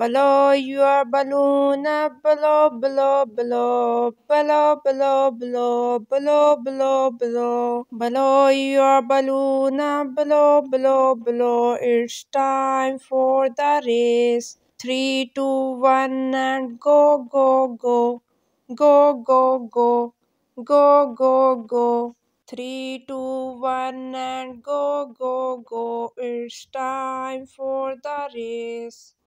Blow your balloon up, blow, blow, blow, blow, blow, blow, blow, blow, blow. Blow your balloon up, blow, blow, blow. It's time for the race. Three, two, one, and go, go, go, go, go, go, go, go, go. Three, two, one, and go, go, go. It's time for the race.